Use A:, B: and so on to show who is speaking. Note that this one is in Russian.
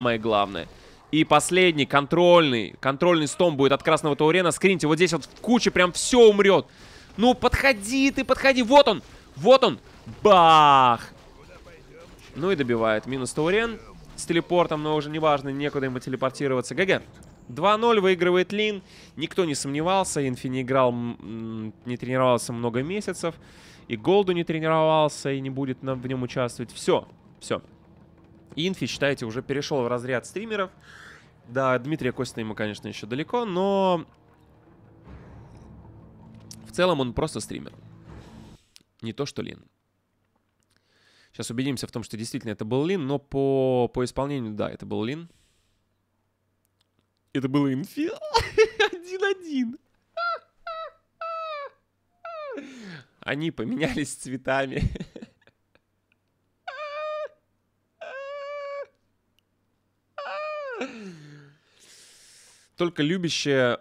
A: самое главное. И последний, контрольный. Контрольный стом будет от красного Таурена. Скриньте, вот здесь вот в куче прям все умрет. Ну, подходи ты, подходи. Вот он, вот он. Бах! Ну и добивает. Минус Таурен с телепортом, но уже неважно, некуда ему телепортироваться. ГГ. 2-0 выигрывает Лин. Никто не сомневался. Инфи не играл, не тренировался много месяцев. И Голду не тренировался, и не будет в нем участвовать. Все, все. Инфи, считайте, уже перешел в разряд стримеров. Да, Дмитрия Костина ему, конечно, еще далеко, но в целом он просто стример. Не то, что Лин. Сейчас убедимся в том, что действительно это был Лин, но по, по исполнению, да, это был
B: Лин. Это был инфи.
C: Один-один.
B: Они поменялись цветами. Только любящая